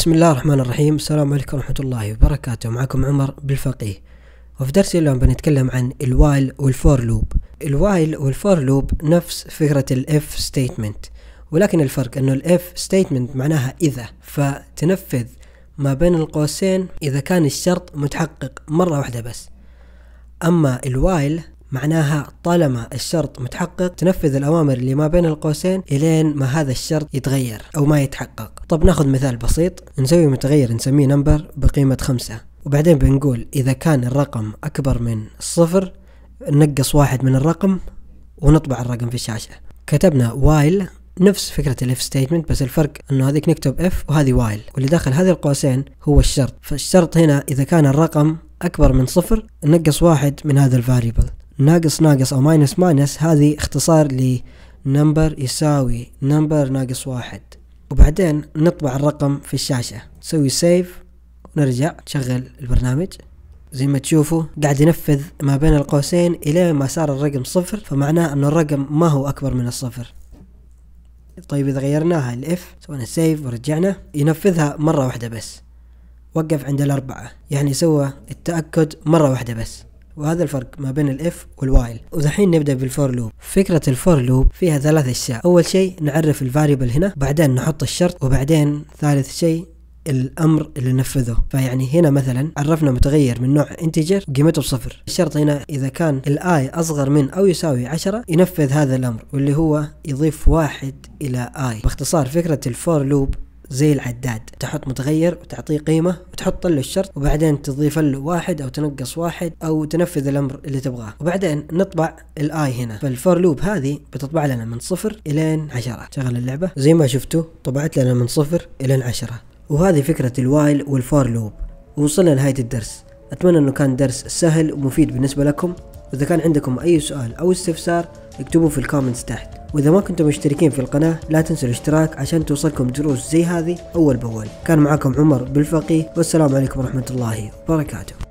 بسم الله الرحمن الرحيم السلام عليكم ورحمة الله وبركاته معكم عمر بالفقيه وفي درس اليوم بنتكلم عن الوايل والفور لوب الوايل والفور لوب نفس فكرة الاف ستيتمنت ولكن الفرق انه الاف ستيتمنت معناها اذا فتنفذ ما بين القوسين اذا كان الشرط متحقق مرة واحدة بس اما الوايل معناها طالما الشرط متحقق تنفذ الأوامر اللي ما بين القوسين إلين ما هذا الشرط يتغير أو ما يتحقق طب ناخذ مثال بسيط نسوي متغير نسميه نمبر بقيمة خمسة وبعدين بنقول إذا كان الرقم أكبر من الصفر نقص واحد من الرقم ونطبع الرقم في الشاشة كتبنا while نفس فكرة الاف ستيتمنت بس الفرق انه هذيك نكتب اف وهذه وايل واللي داخل هذه القوسين هو الشرط فالشرط هنا اذا كان الرقم اكبر من صفر نقص واحد من هذا الفاريبل ناقص ناقص أو ماينس ماينس هذه اختصار لنمبر يساوي نمبر ناقص واحد وبعدين نطبع الرقم في الشاشة نسوي سيف ونرجع نشغل البرنامج زي ما تشوفوا قاعد ينفذ ما بين القوسين إلى ما صار الرقم صفر فمعناه أن الرقم ما هو أكبر من الصفر طيب إذا غيرناها الإف سوينا سيف ورجعنا ينفذها مرة واحدة بس وقف عند الأربعة يعني سوى التأكد مرة واحدة بس وهذا الفرق ما بين الاف والوايل ودحين نبدا بالفور لوب فكره الفور لوب فيها ثلاث اشياء اول شيء نعرف الفاريبل هنا بعدين نحط الشرط وبعدين ثالث شيء الامر اللي نفذه فيعني هنا مثلا عرفنا متغير من نوع انتجر قيمته بصفر الشرط هنا اذا كان الاي اصغر من او يساوي 10 ينفذ هذا الامر واللي هو يضيف واحد الى اي باختصار فكره الفور لوب زي العداد تحط متغير وتعطيه قيمة وتحط له الشرط وبعدين تضيف له واحد أو تنقص واحد أو تنفذ الأمر اللي تبغاه وبعدين نطبع الآي هنا فالفور لوب هذه بتطبع لنا من صفر إلين عشرة شغل اللعبة زي ما شفتوا طبعت لنا من صفر إلين عشرة وهذه فكرة الوايل والفور لوب ووصلنا لنهاية الدرس أتمنى أنه كان درس سهل ومفيد بالنسبة لكم وإذا كان عندكم أي سؤال أو استفسار اكتبوه في الكومنتس تحت واذا ما كنتم مشتركين في القناة لا تنسوا الاشتراك عشان توصلكم دروس زي هذه اول باول كان معكم عمر بالفقيه والسلام عليكم ورحمة الله وبركاته